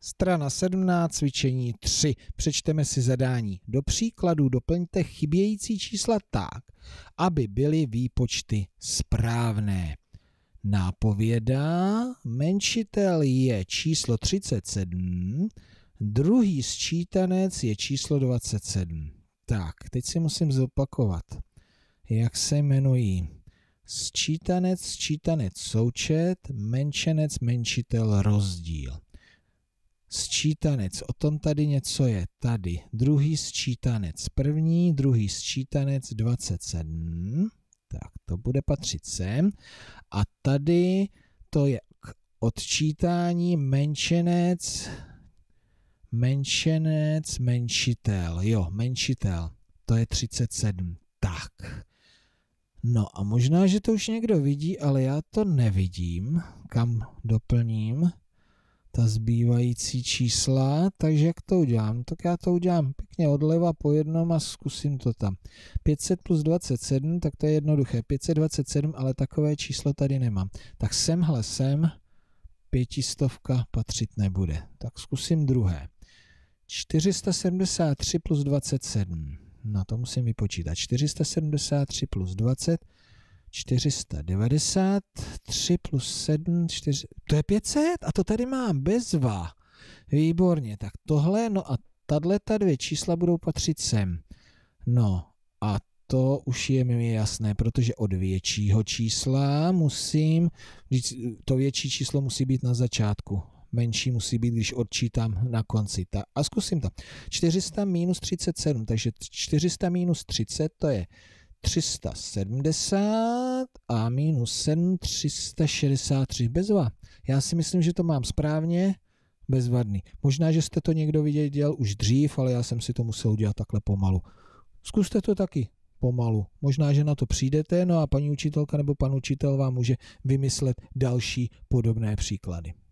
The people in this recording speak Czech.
Strana 17, cvičení 3. Přečteme si zadání. Do příkladu doplňte chybějící čísla tak, aby byly výpočty správné. Nápověda, menšitel je číslo 37, druhý sčítanec je číslo 27. Tak, teď si musím zopakovat, jak se jmenují. Sčítanec, sčítanec, součet, menšenec, menšitel, rozdíl sčítanec, o tom tady něco je, tady. Druhý sčítanec první, druhý sčítanec 27, tak to bude patřit sem. A tady to je k odčítání menšenec, menšenec, menšitel, jo, menšitel, to je 37, tak. No a možná, že to už někdo vidí, ale já to nevidím, kam doplním ta zbývající čísla, takže jak to udělám? Tak já to udělám pěkně odleva po jednom a zkusím to tam. 500 plus 27, tak to je jednoduché. 527, ale takové číslo tady nemám. Tak semhle sem pětistovka patřit nebude. Tak zkusím druhé. 473 plus 27. No to musím vypočítat. 473 plus 20 490 3 plus 7, 4, to je 500 a to tady mám bezva. Výborně, tak tohle, no a tahle ta dvě čísla budou patřit sem. No a to už je mi jasné, protože od většího čísla musím, to větší číslo musí být na začátku, menší musí být, když odčítám na konci. Ta, a zkusím to. 400 minus 37, takže 400 minus 30 to je 370 a minus 7 363 bezva. Já si myslím, že to mám správně, bezvadný. Možná, že jste to někdo viděl už dřív, ale já jsem si to musel udělat takhle pomalu. Zkuste to taky pomalu. Možná, že na to přijdete, no a paní učitelka nebo pan učitel vám může vymyslet další podobné příklady.